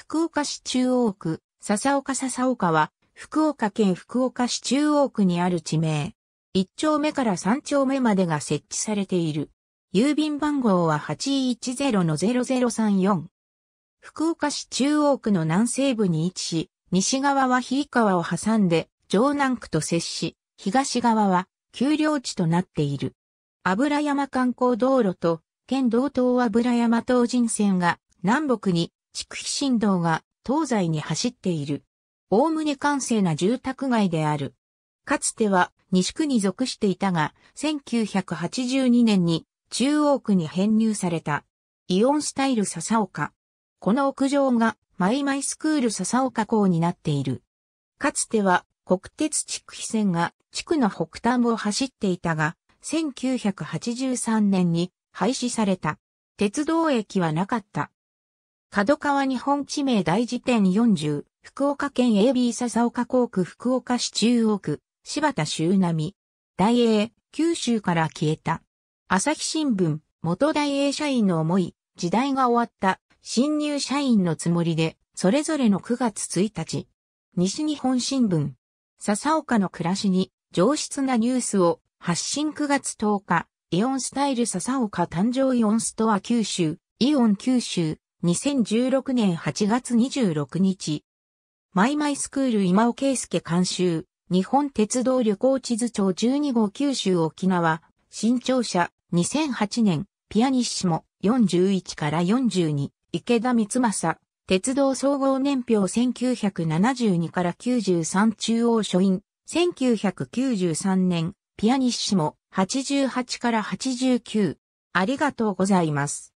福岡市中央区、笹岡笹岡は、福岡県福岡市中央区にある地名。1丁目から3丁目までが設置されている。郵便番号は810-0034。福岡市中央区の南西部に位置し、西側は日川を挟んで、城南区と接し、東側は丘陵地となっている。油山観光道路と、県道東油山東人線が南北に地区肥振動が東西に走っている。おおむね完成な住宅街である。かつては西区に属していたが、1982年に中央区に編入された。イオンスタイル笹岡。この屋上がマイマイスクール笹岡校になっている。かつては国鉄地区肥線が地区の北端を走っていたが、1983年に廃止された。鉄道駅はなかった。角川日本地名大辞典40、福岡県 AB 笹岡港区福岡市中央区、柴田周波。大英、九州から消えた。朝日新聞、元大英社員の思い、時代が終わった、新入社員のつもりで、それぞれの9月1日。西日本新聞、笹岡の暮らしに、上質なニュースを、発信9月10日、イオンスタイル笹岡誕生イオンストア九州、イオン九州、2016年8月26日。マイマイスクール今尾圭介監修。日本鉄道旅行地図帳12号九州沖縄。新庁舎、2008年。ピアニッシモ41から42。池田光正。鉄道総合年表1972から93中央書院。1993年。ピアニッシモ88から89。ありがとうございます。